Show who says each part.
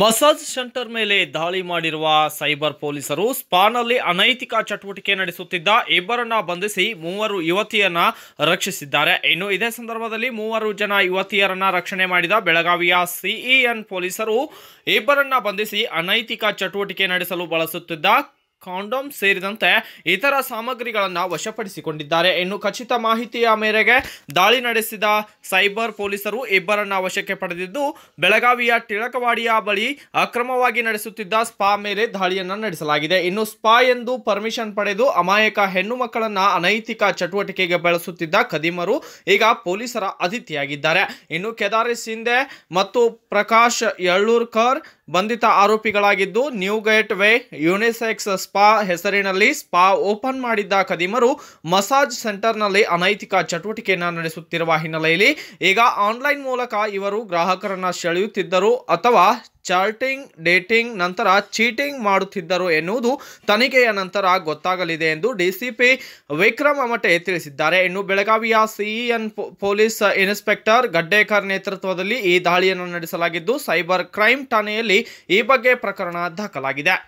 Speaker 1: massage centre ಮೇಲೆ ದಾಳಿ ಮಾಡಿರುವ ಸೈಬರ್ ಪೊಲೀಸರು ಸ್ಪಾನಲ್ಲಿ ಅನೈತಿಕ ಚಟುವಟಿಕೆ ನಡೆಸುತ್ತಿದ್ದ ಇಬ್ಬರನ್ನ ಬಂಧಿಸಿ ಮೂವರು ಯುವತಿಯನ್ನ ರಕ್ಷಿಸಿದ್ದಾರೆ ಇನ್ನು ಇದೇ ಸಂದರ್ಭದಲ್ಲಿ ಮೂವರು ಜನ ಯುವತಿಯರನ್ನ ರಕ್ಷಣೆ ಮಾಡಿದ ಬೆಳಗಾವಿಯ ಸಿಇಎನ್ ಪೊಲೀಸರು ಇಬ್ಬರನ್ನ ಬಂಧಿಸಿ ಅನೈತಿಕ ಚಟುವಟಿಕೆ ನಡೆಸಲು ಬಳಸುತ್ತಿದ್ದ ಕಾಂಡೋಮ್ ಸೇರಿದಂತೆ ಇತರ ಸಾಮಗ್ರಿಗಳನ್ನು ವಶಪಡಿಸಿಕೊಂಡಿದ್ದಾರೆ ಇನ್ನು ಖಚಿತ ಮಾಹಿತಿಯ ಮೇರೆಗೆ ದಾಳಿ ನಡೆಸಿದ ಸೈಬರ್ ಪೊಲೀಸರು ಇಬ್ಬರನ್ನು ವಶಕ್ಕೆ ಪಡೆದಿದ್ದು ಬೆಳಗಾವಿಯ ಟಿಳಕವಾಡಿಯ ಬಳಿ ಅಕ್ರಮವಾಗಿ ನಡೆಸುತ್ತಿದ್ದ ಸ್ಪಾ ಮೇಲೆ ದಾಳಿಯನ್ನು ನಡೆಸಲಾಗಿದೆ ಇನ್ನು ಸ್ಪಾ ಎಂದು ಪರ್ಮಿಷನ್ ಪಡೆದು ಅಮಾಯಕ ಹೆಣ್ಣು ಮಕ್ಕಳನ್ನು ಅನೈತಿಕ ಚಟುವಟಿಕೆಗೆ ಬಳಸುತ್ತಿದ್ದ ಖದೀಮರು ಈಗ ಪೊಲೀಸರ ಅತಿಥಿಯಾಗಿದ್ದಾರೆ ಇನ್ನು ಕೆದಾರಿ ಸಿಂಧೆ ಮತ್ತು ಪ್ರಕಾಶ್ ಯಳ್ಳೂರ್ಕರ್ ಬಂಧಿತ ಆರೋಪಿಗಳಾಗಿದ್ದು new gateway unisex spa ಹೆಸರಿನಲ್ಲಿ ಸ್ಪಾ ಓಪನ್ ಮಾಡಿದ್ದ ಖದೀಮರು ಮಸಾಜ್ ಸೆಂಟರ್ನಲ್ಲಿ ಅನೈತಿಕ ಚಟುವಟಿಕೆಯನ್ನು ನಡೆಸುತ್ತಿರುವ ಹಿನ್ನೆಲೆಯಲ್ಲಿ ಈಗ ಆನ್ಲೈನ್ ಮೂಲಕ ಇವರು ಗ್ರಾಹಕರನ್ನು ಸೆಳೆಯುತ್ತಿದ್ದರು ಅಥವಾ ಚಾರ್ಟಿಂಗ್ ಡೇಟಿಂಗ್ ನಂತರ ಚೀಟಿಂಗ್ ಮಾಡುತ್ತಿದ್ದರು ಎನ್ನುವುದು ತನಿಖೆಯ ನಂತರ ಗೊತ್ತಾಗಲಿದೆ ಎಂದು ಡಿಸಿಪಿ ವಿಕ್ರಮ ಅಮಟೆ ತಿಳಿಸಿದ್ದಾರೆ ಇನ್ನು ಬೆಳಗಾವಿಯ ಸಿಇಎನ್ ಪೊಲೀಸ್ ಇನ್ಸ್ಪೆಕ್ಟರ್ ಗಡ್ಡೇಕರ್ ನೇತೃತ್ವದಲ್ಲಿ ಈ ದಾಳಿಯನ್ನು ನಡೆಸಲಾಗಿದ್ದು ಸೈಬರ್ ಕ್ರೈಂ ಠಾಣೆಯಲ್ಲಿ ಈ ಬಗ್ಗೆ ಪ್ರಕರಣ ದಾಖಲಾಗಿದೆ